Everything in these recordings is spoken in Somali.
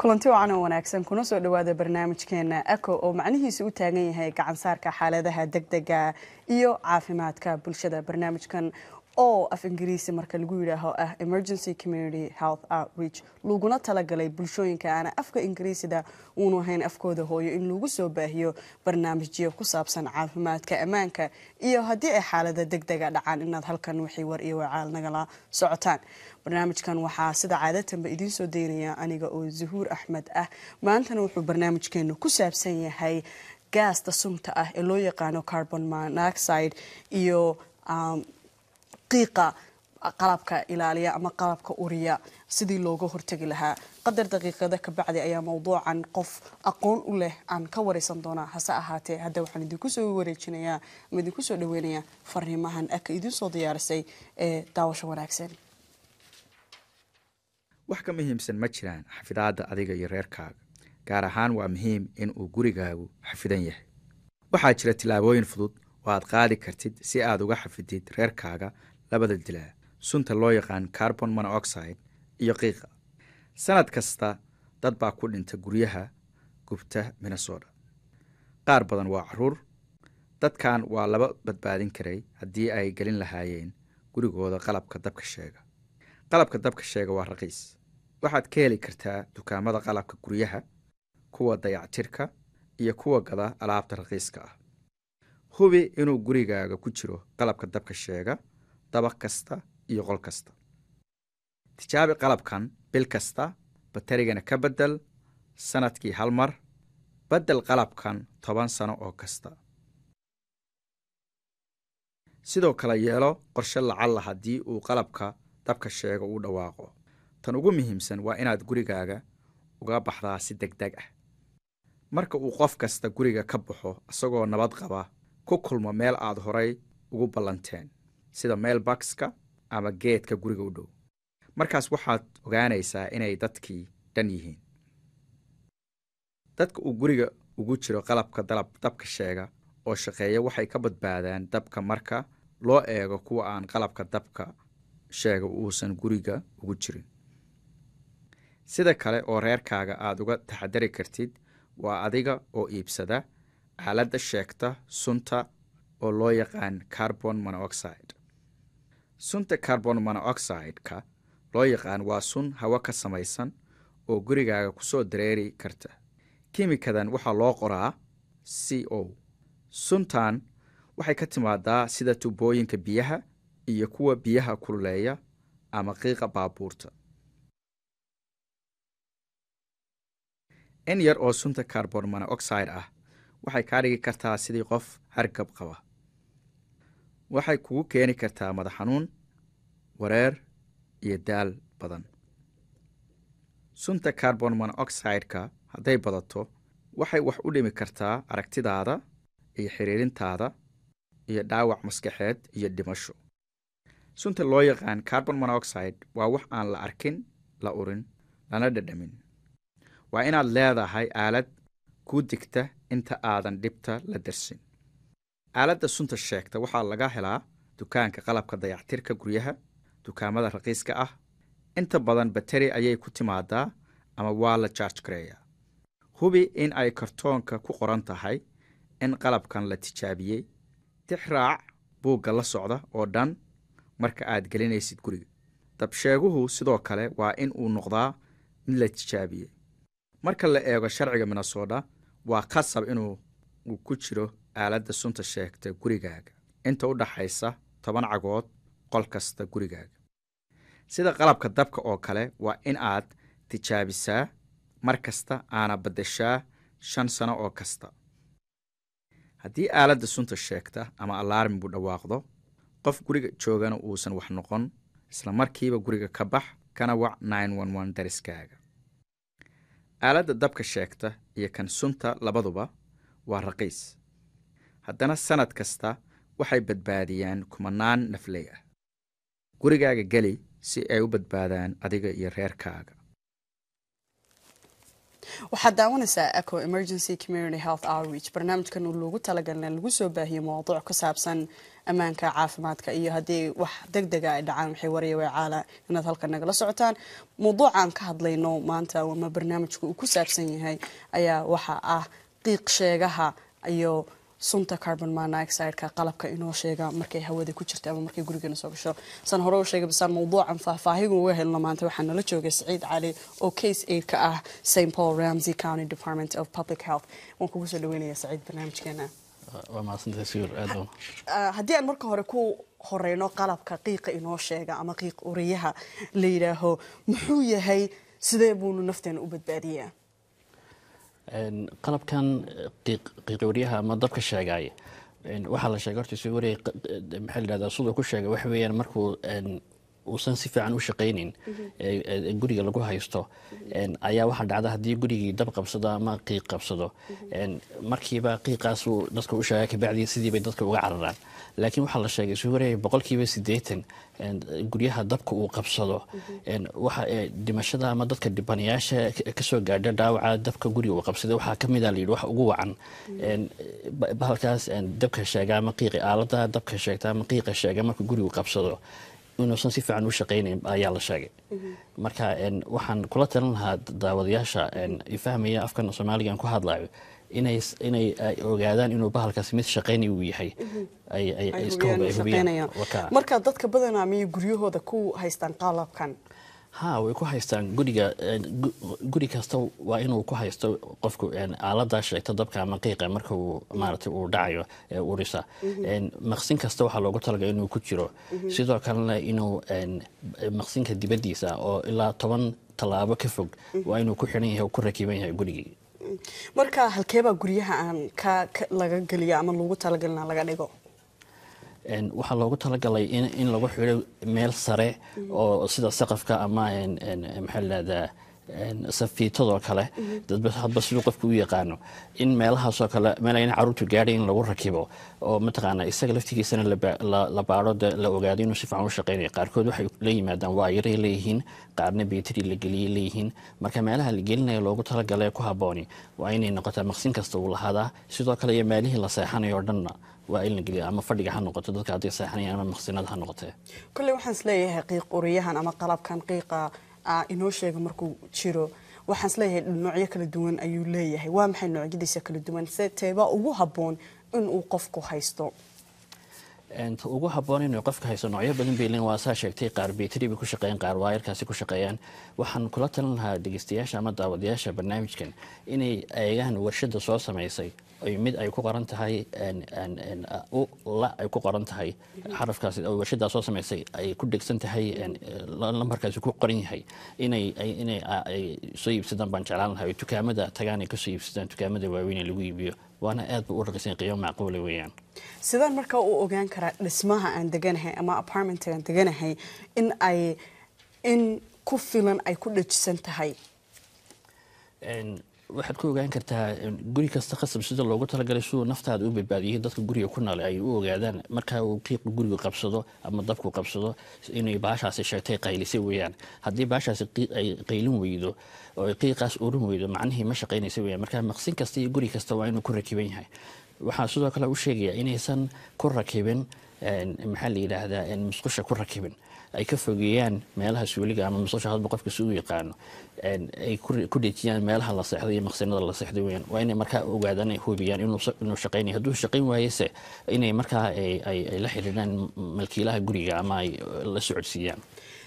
kulanti wacan oo wanaagsan kuna soo dhawaada barnaamijkeena eco oo macnihiisa u taagan yahay gacansaarka xaaladaha deg dega iyo caafimaadka bulshada barnaamijkan oo af ingiriisi marka lagu yidhaaho ah emergency community health outreach laguna talagalay bulshooyinka aana afka ingiriisida uunu ahayn afkooda hooyo in lagu soo baahiyo barnaamijyo ku saabsan caafimaadka ammaanka iyo haddii ay xaalada deg dega dhacaan inaad halkan wixii war iyo wacaal nagala socotaan barnaamijkan waxaa sida caadatanba idiin soo daynaya aniga oo zuhuur axmed ah maantana wuxuu barnaamijkeenu ku saabsan yahay gaasta sunta ah ee loo yaqaano carbon monoxide iyo um, daqiiqa qalabka ilaaliya ama qalabka uriya sidii looga hortegi lahaa qadar daqiiqada kabacdi ayaa mowduucan qof aqoon u leh aan ka wareysan doonaa hase ahaatee hadda waxaan idinkusoo wareejinayaa ama idinkusoo dhaweynayaa fariimahan aka idinsoo diyaarisay ee daawasho wanaagsan wax ka muhiimsan ma jiraan xafidaadda adiga iyo reerkaaga gaar ahaan waa muhiim in uu gurigaagu xafidan yahay waxaa jira tillaabooyin fudud oo aad qaadi kartid si aad uga xafidid reerkaaga labada dilaa sunta loo yaqaan carbon monoxide iyo qiiqa sanad kasta dad baa ku dhinta guryaha gubta minnesota qaar badan waa caruur dadkan waa laba badbaadin karay haddii ay gelin lahaayeen gurigooda qalabka dabka sheega qalabka dabka sheega waa raqiis waxaad ka heli kartaa dukaamada qalabka guryaha kuwa dayactirka iyo kuwa gada alaabta raqiiska ah hubi inuu gurigaaga ku jiro qalabka dabka sheega dabaq kasta iyo qol kasta tijaabi qalabkan bil kasta batarigana ka bedel sannadkii hal mar beddel qalabkan toban sano oo kasta sidoo kale yeelo qorshe lacalla haddii uu qalabka dabka sheego uu dhawaaqo tan ugu muhiimsan waa inaad gurigaaga uga baxdaa si deg deg ah marka uu qof kasta guriga ka baxo isagoo nabad qaba ku kulmo meel aad horay ugu ballanteen sida meel bakska ama geedka guriga u dhow markaas waxaad ogaanaysaa inay dadkii dhan yihiin dadka uu guriga ugu jiro qalabka dalab dabka sheega oo shaqeeya waxay ka badbaadaan dabka marka loo eego kuwa aan qalabka dabka sheega uusan guriga ugu jirin sida kale oo reerkaaga aad uga taxadari kartid waa adiga oo iibsada aaladda sheegta sunta oo loo yaqaan carbon monoxide sunta carbon monoxide-ka loo yaqaan waa sun hawo ka samaysan oo gurigaaga kusoo dareeri karta kimikadan waxaa loo qoraa c o suntan waxay ka timaadaa sida tubooyinka biyaha iyo kuwa biyaha kululeeya ama qiiqa baabuurta in yar oo sunta carbon monoxide ah waxay kaa dhigi kartaa sidii qof hargab qaba waxay kugu keeni kartaa madax xanuun wareer iyo daal badan sunta carbon monoxide-ka hadday badato waxay wax u dhimi kartaa aragtidaada iyo xiriirintaada iyo dhaawac maskaxeed iyo dhimasho sunta loo yaqaan carbon monoxide waa wax aan la arkin la urin lana dhadhamin waa inaad leedahay aalad kuu digta inta aadan dhibta la darsin aaladda sunta sheegta waxaa laga helaa dukaanka qalabka dayactirka guryaha dukaamada raqiiska ah inta badan bateri ayay ku timaadaa ama waa la jaarj gareeyaa hubi in ay kartoonka ku qoran tahay in qalabkan la tijaabiyey tixraac buugga la socda oo dhan marka aad gelinaysid guriga dabsheeguhu sidoo kale waa in uu noqdaa mid la tijaabiyey marka la eego sharciga minnesota waa qasab inuu ku jiro aaladda sunta sheegta gurigaaga inta u dhaxaysa toban cagood qol kasta gurigaaga sida qalabka dabka oo kale waa in aad tijaabisaa mar kasta aana baddashaa shan sano oo kasta haddii aaladda sunta sheegta ama alaarmigu dhawaaqdo qof guriga joogana uusan wax noqon isla markiiba guriga ka bax kana wac dariskaaga aaladda dabka sheegta iyo kan sunta labaduba waa raqiis haddana sannad kasta waxay badbaadiyaan kumanaan nafley ah gurigaaga geli si ay u badbaadaan adiga iyo reerkaaga waxaad daawanaysaa eco emergency community health outreach barnaamijkan oo loogu talagalna lagu soo baahiyo mawduuc ku saabsan ammaanka caafimaadka iyo haddii wax deg dega ah ay dhacaan waxay waryawe caala inaad halkan nagala socotaan mawduucaan ka hadlayno maanta ama barnaamijku uu ku saabsan yahay ayaa waxa ah qiiq sheegaha iyo sunta carbon monixideka qalabka inoo sheega markay hawada ku jirta ama markay gurigeena soo gasho saan hore u sheegay basaan mawduucan faahfaahigu uga helno maanta waxaa nala joogay saciid cali oo case aid ka ah st paul ramsey county department of public health waan kugu soo dhaweynaya saciid barnaamijkeena ah, haddii aan marka hore ku horeyno qalabka qiiqa inoo sheega ama qiiq uriyaha la yidhaaho muxuu yahay sidee buunu nafteena u badbaadiyaa qalabkan qiiqiwaryaha ama dabka sheegaya waxaa la sheegay hortiisii wariyay eh, maxaa la yidhahdaa siduu ku sheegay waxa weeyaan markuu uusan si fiican u shaqaynin mhm. guriga lagu haysto mhm. ayaa waxaa dhacda haddii gurigii dab qabsado ama qiiq qabsado mhm. markiiba qiiqaasu dadka u sheega kabacdii sidiibay dadka uga cararaan laakiin waxaa la sheegay suu wareeyay boqolkiiba siddeetan guryaha dabka uu qabsado dhimashada ama dadka dhibanayaasha kasoo gaadha dhaawaca dabka guriga uu qabsaday waxaa ka mida ah layidhi wax ugu wacan bahalkaas dabka sheega ama qiiqi aalada dabka sheegta ama qiiqa sheega marka gurigu qabsado inuusan si fiican u shaqaynayn ayaa la sheegay marka waxaan kula talin lahaa daawadayaasha fahmaya afkan soomaaliga ku hadlayo inay ogaadaan inuu bahalkaasi mid shaqaynay uu yahay marka dadka badanaa miyay guryahooda ku haystaan qaalabkan ha way ku haystaan guriga eh, guri kasta waa inuu ku haysto qofku eh, aaladaa sheegta dabka ama qiiqa marka uu uu dhacayo ee eh, urisa mm-hmm. maqsin kasta waxaa loogu talagay inuu ku jiro mm-hmm. sidoo kalena inuu maqsinka dibaddiisa oo ilaa toban tallaabo ka fog mm-hmm. waa inuu ku xiran yahay oo ku rakiban yahay gurigii marka halkeebaa guryaha aan ka laga geliya ama lagu talagelina laga dhigo waxaa loogu talagalay in lagu xidho meel sare mm. oo sida saqafka ama maxaa ladahdaa safiitadoo kale dadba hadba siduu qofku u yaqaano in meelahaasoo kale meelayna caruurtu gaadhay in lagu rakibo oo mataqaanaa isaga laftigiisana la baaro de la ogaado inuu si fiican u shaqaynayo qaarkood waxay la yimaadaan waayaray leeyihiin qaarna beetri la geliyey leeyihiin marka meelaha la gelinaya loogu talagalee ku habbooni waa inay noqotaa maqsin kasta uu lahaadaa sidoo kale iyo meelihii la seexanayo o dhanna waa in la geliyo ama fadhiga ha noqoto dadka hadday seexanayaan ama maqsinada ha noqotee kolley waxaan isleeyahay qiiq uriyahan ama qalabkan qiiqa inoo sheega markuu jiro waxaan isleeyahay noocyo kala duwan ayuu leeyahay waa maxay noocyadiisa kala duwan se teebaa ugu habboon inuu qofku haysto ta ugu haboon inuu qofka hayso noocyo badan baylin waa saa sheegtay qaar beytari bay ku shaqeeyan qaar waayarkaasi ku shaqeeyaan waxaan kula talin lahaa dhegeystayaasha ama daawadayaasha barnaamijkan inay eegaan warshadda soo samaysay mid ay ku qoran tahay ay ku qoran tahay xarafkaas warshadaa soo samaysay ay ku dhegsan tahay lambarkaasi ku qoran yahay inay soo iibsadaan baan jeclaan lahay dukaamada tagaan ay kasoo iibsadaan dukaamada waaweyn lagu iibiyo waana aad ba u raqisan qiimo macquula ah weeyaan sidaan markaa u ogaan karaa dhismaha aan deganahay ama apartment aan deganahay in ay in ku filan ay ku dhejisan tahay waxaad ku ogaan kartaa guri kasta qasab sida loogu talagalay siduu naftaada u badbaadiyay dadka guriga ku nool ay u ogaadaan markaa uu qiiqu gurigu qabsado ama dabku qabsado inay baashaasi sheegtay qaylisay weyaan haddii baashaasi ay qaylin weydo oo qiiqaas urin weydo macnihii ma shaqaynaysa weyaan markaa maqsin kasta iyo guri kasta waa inuu ku rakiban yahay waxaa sidoo kale u sheegaya inaysan ku rakibin maxaa la yidhaahdaa musqusha ku rakibin ay ka fogeeyaan meelaha suuliga ama musqusha hadba qofka si yaqaano ay ku dhejiyaan meelaha la seexday iyo maqsinada la seexday weyaan waa inay markaa ogaadaan ay hubiyaan inuu shaqaynaya hadduu shaqayn waayese inay markaa ay la xidhiidhaan malkiilaha guriga ama ay la socodsiiyaan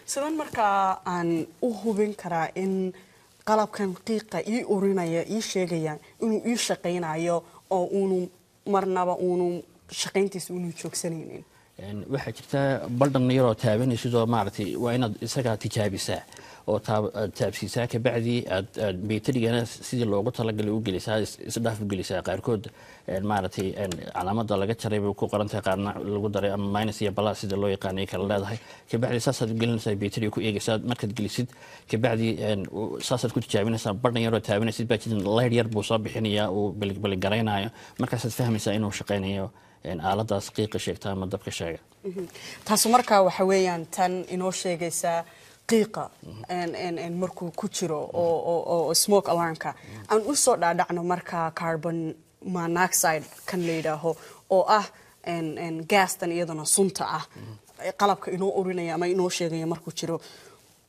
sidaan markaa aan u hubin karaa in qalabkan qiiqa ii urinaya ii sheegaya inuu ii shaqaynayo oo uunu marnaba uunu shaqayntiisa uunu joogsanaynin waxaa jirta baldhan yaroo taabanaysidoo maaragtay waa inaad isagaa tijaabisaa oo eh, taabsiisaa kabacdii aad baytarigana sidii loogu talagalay u gelisaa isdhaaf gelisaa qaarkood maaragtay calaamada laga jaray bay ku qorantahay qaarna lagu daray ama minus iyo balaa sida loo yaqaanay kala leedahay kabacdii saasaad gelinaysaa baytariga ku eegaysaa markaad gelisid kabacdii saasaad ku tijaabinaysaa badhan yaroo taabanaysid baa jirin layr yar buu soo bixinayaa uu baligbaliggaraynayo markaasaad fahmaysaa inuu shaqaynayo aaladaas qiiqa sheegta ama dabka sheega mhm. taasu markaa waxa weeyaan tan inoo sheegaysaa qiiqa markuu ku jiro oo smoke alarmka aan u soo dhaadhacno markaa carbon monoxide kan la yidhaaho oo ah gaastan iyadana sunta ah qalabka inoo urinaya ama inoo sheegaya markuu jiro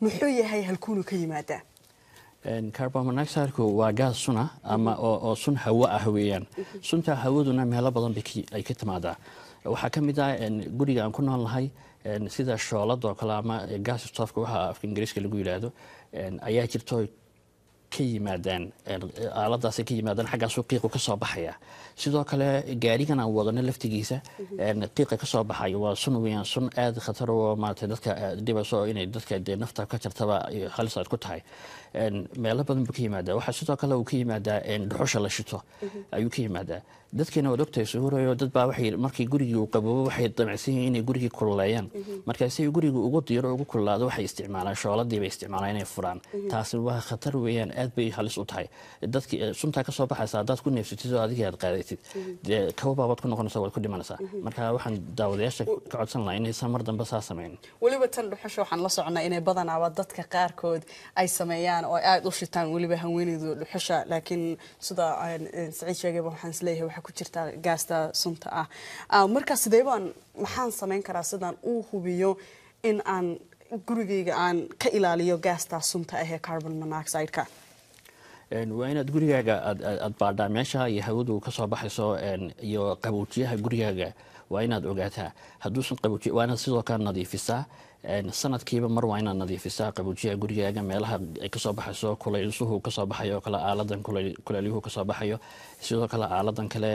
muxuu yahay halkuunu ka yimaadaa carbon monoxidku waa gaas suna ah ama oo sun hawo ah weeyaan sunta hawaduna meelo badan ay ka timaadaa waxaa ka mid ah guriga aan ku nool nahay sida shoolad oo kale ama eh, gas stofka waxa afka ingiriiska lagu yidhaahdo ayaa jirto ka yimaadaan aaladaasi ka yimaadaan xaggaasuu qiiqu ka baxaya sidoo kale gaarigan aan wadano laftigiisa qiiqa ka soo waa sun weeyaan sun aad khatar oo ah, maaragtay dadka e, dhibayso oo dadka dee nafta ka jartaba halis aad ku tahay meelo badan buu ka yimaadaa waxaa sidoo kale uu ka yimaadaa dhuxusha la shito ayuu ka yimaadaa dadkeena waad ogtahay suhurayo dad baa waxay markii gurigii uu qaboobo waxay damacsan yihiin inay gurigii kululeeyaan markaasi gurigii ugu diiro ugu kululaado waxay isticmaalaan shooladii isticmaalaan inay furaan taasi waa khatar weeyaan aad bay halis u tahay dadki eh, suntaa kasoo baxaysa hadaad ku neefsatid oo adig aad qaadatid mm-hmm. eh, kababaabaad ku noqonaysa waad ku dhimanaysaa mm-hmm. marka waxaan daawadayaasha ka codsan laha inaysan mar dambe saa samayn weliba tan dhuxusha waxaan la soconaa inay badanaaba dadka qaarkood ay sameeyaan oo aada u shitaan weliba haweeneydu dhuxusha laakiin sida eh, saciid sheegayba waxaan isleeyahay waxaa ku jirta gaasta sunta ah, ah markaa sideebaan maxaan samayn karaa sidaan uu hubiyo in aan gurigayga aan ka ilaaliyo gaastaa sunta ahee carbon monoxideka waa inaad gurigaaga aad baadhaa meesha iyo hawadu kasoo baxayso iyo qaboojiyaha gurigaaga waa inaad ogaataa haduusan qaboojiy waa inaad sidoo kale nadiifisaa sanadkiiba mar waa inaad nadiifisaa qabuujiyaa gurigaaga meelaha ay kasoo baxayso kulaysuhu kasoo baxayo kale aaladan kulaalyuhu kasoo baxayo sidoo kale aaladan kale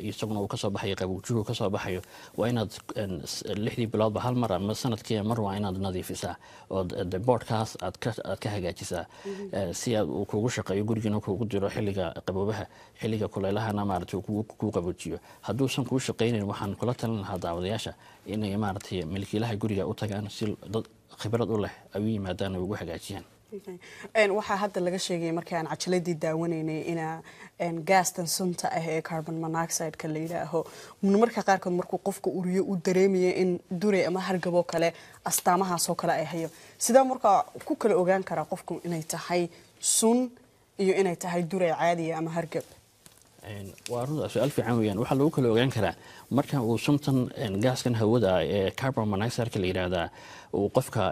isaguna uu kasoo baxayo qabuujuhu kasoo baxayo waa inaad lixdii biloodba hal mar ama sanadkii mar waa inaad nadiifisaa oo boodhkaas aad ka hagaajisaa mm-hmm. si aad uu kugu shaqeeyo gurigina kuugu diro xilliga qaboobaha xilliga kuleylahana maarata kuu qaboojiyo hadduusan kuu shaqaynayn waxaan kula talin lahaa daawadayaasha inay maaragtay milkiilaha guriga u tagaan deegaan si dad khibrad u leh ay u yimaadaan ay ugu hagaajiyaan waxaa hadda laga sheegaya markii aan cajaladii daawanaynay ina gaastan sunta ah ee carbon monoxideka la yidhaaho marka qaarkood markuu qofka uriyo uu dareemaya in duray ama hargaboo kale astaamahaasoo kale ay hayo sidaa markaa ku kala ogaan karaa qofku inay tahay sun iyo inay tahay duray caadiya ah ama hargab waa runta su-aal fiican weyaan waxaa lagu kala ogaan karaa marka uu suntan gaaskan hawada ee eh, carbon monoxirka la yidhaahdaa uu qofka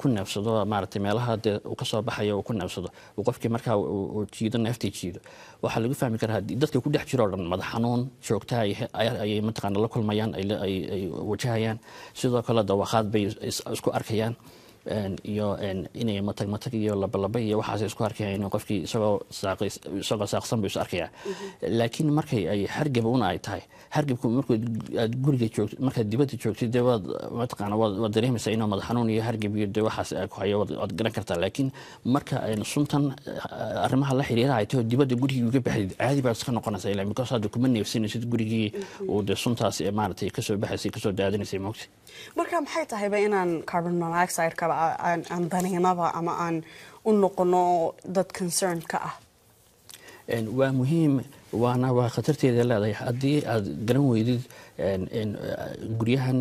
ku neefsado maaragtay meelaha dee uu kasoo baxayo uu ku neefsado uu qofkii markaa uu jiido neeftii jiido waxaa lagu fahmi karaa haddii dadka ku dhex jiro o dhan madax xanuun joogtaa ayay mataqaana la kulmayaan ay wajahayaan sidoo kale dawaqaad bay isku arkayaan iyo inay matag matag iyo labalaba iyo waxaas isku arkayaan qofkii isagoo isagoo saaqsan buu is arkayaa mm-hmm. laakiin markay ay hargab una ay tahay hargabku markuu guriga joogto markaad dibadda joogtid dee waad mataqaana waad waad dareemaysaa inuu madax iyo hargab iyo dee waxaas ku hayo waad garan kartaa laakiin marka suntan eh, arrimaha la xiriira ay tahay dibadda gurigii uga baxdid caadi baad iska noqonaysaa ilaa because hadda kuma neefsanaysid gurigii mm-hmm. uu dee suntaas maaragtay kasoo baxaysay kasoo daadinaysay moogta marka maxay tahayba inaan carbon monoxide kaba aan daniinaba ama aan u noqono dad concern ka ah waa muhiim waana waa khatarteeda leedahay haddii aad garan weydid guryahan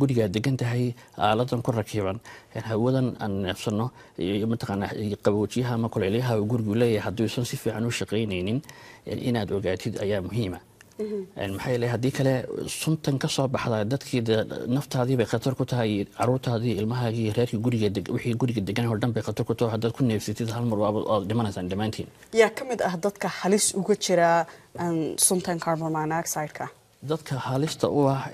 gurigaad degan tahay aaladan ku rakiiban hawadan aan neebsano mataqaana qaboojiyaha ama kuleelyaha gurigu leeyahay hadduusan si fiican u shaqaynaynin inaad ogaatid ayaa muhiima Mm-hmm. maxaa yeel haddii kale suntan ka soo baxda dadkii naftaadii bay khatar ku tahay caruurtaadii ilmahaagii reerkii gurigawixii guriga degan hor dhan bay khatar ku taho haddaad ku neefsatid hal mar aad dhimanaysaan dhammaantiin yaa ka mid ah dadka halis uga jira suntan carbon monoxide-ka dadka halista u ah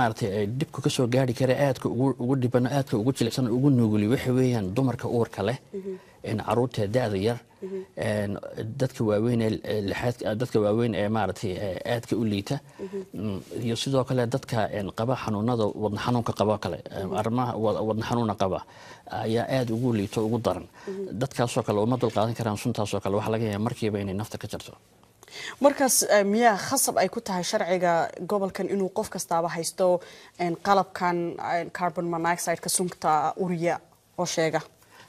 maaragtay dhibku kasoo gaari kara aadka ugu dhiban aadka ugu jilicsan ugu nuguli waxa weeyaan dumarka uurka leh mm-hmm. caruurta da-da yar dadka dadka waaweyn ee maaragtay aadka u liita mm, iyo sidoo kale dadka qaba xanuunada wadna xanuunka qaba kale arimaha wadna xanuuna qaba ayaa aada ugu liito ugu daran dadkaasoo kale uma dulqaadan karaan suntaasoo kale waxaa laga yaaba markiiba inay nafta ka jarto markaas eh, miyaa khasab ay ku tahay sharciga gobolkan inuu qof kastaaba haysto qalabkan carbon monixideka sunta uriya oo sheega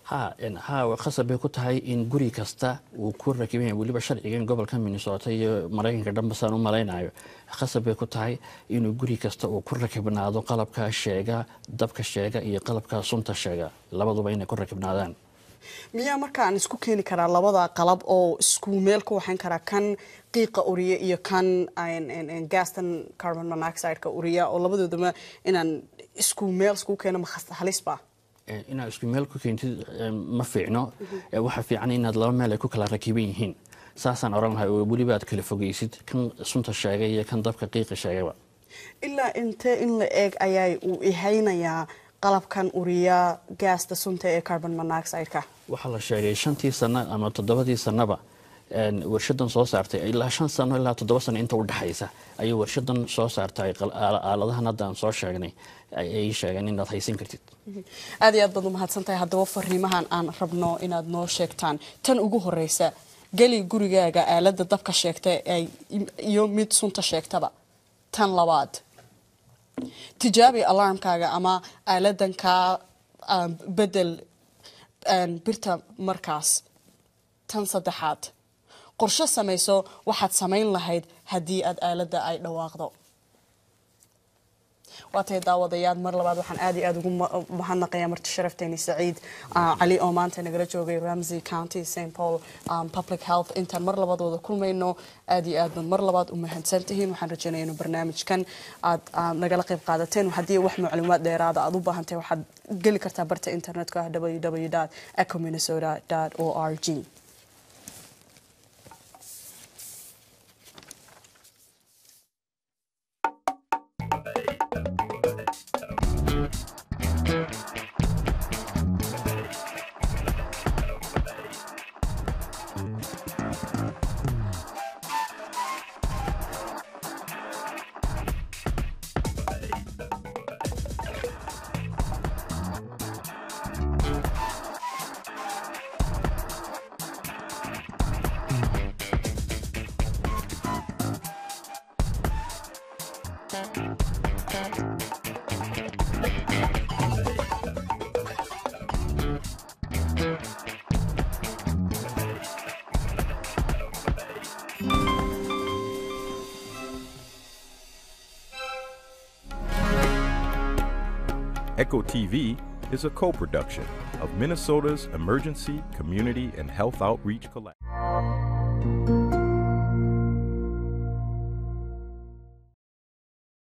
khasab bay ku tahay in guri kasta uu ku rakibanya weliba sharcigan gobolka minnesota iyo maraykanka dhanbasaan u malaynayo khasab bay ku tahay inuu guri kasta uu ku rakibnaado qalabka sheega dabka sheega iyo qalabka sunta sheega labaduba inay ku rakibnaadaan miyaa marka aan isku keeni karaa labada qalab oo isku meel ka waxayn karaa kan qiiqa uriya iyo kan ah, gastan carbon monoxideka uriya oo labadoodaba inaan isku meel isku keeno ma halis ba Eh, inaad isku meel ku keentid eh, ma fiicno mhm. eh, waxaa fiican inaad laba meel ay ku kala rakiban yihiin saasaan oran lahay oo weliba aad kala fogeysid kan sunta sheegay iyo kan dabka qiiqa sheegayba ilaa intee in la eeg ayaa uu ihaynayaa qalabkan uriya gaasta sunta ee carbon manarxide-ka waxaa la sheegay shantii sano ama toddobadii sanaba warshadan soo saartay ilaa shan sano ilaa toddoba sano inta udhexaysa ayay warshadan soo saartay aaladahan hadda soo sheegnay ay sheegeen inaad haysan kartid mhm. aad iyo aad baad umahadsantahay tahay haddaba fariimahan aan rabno inaad noo sheegtaan tan ugu horeysa geli gurigaaga aalada dabka sheegta iyo mid sunta sheegtaba tan labaad tijaabi alarmkaaga ama aaladan kaa ah, bedel birta markaas tan saddexaad qorshe samayso waxaad samayn lahayd haddii aad aaladda ay dhawaaqdo waatay daawadayaal mar labaad waxaan aad iyo aad ugu mahadnaqayaa marti sharafteeni saciid ah, cali oo maanta nagala joogay ramsey county st paul um, public health intaan mar labadooda kulmayno aad iyo aad baad mar labaad u mahadsan tihiin waxaan rajaynaya inu barnaamijkan aad ah, nagala qayb qaadateen haddii wax macluumaad dheeraada ah aad u baahantahay waxaad geli kartaa barta internetka www ecominnesota o r g Echo TV is a co-production of Minnesota's Emergency Community and Health Outreach Collective.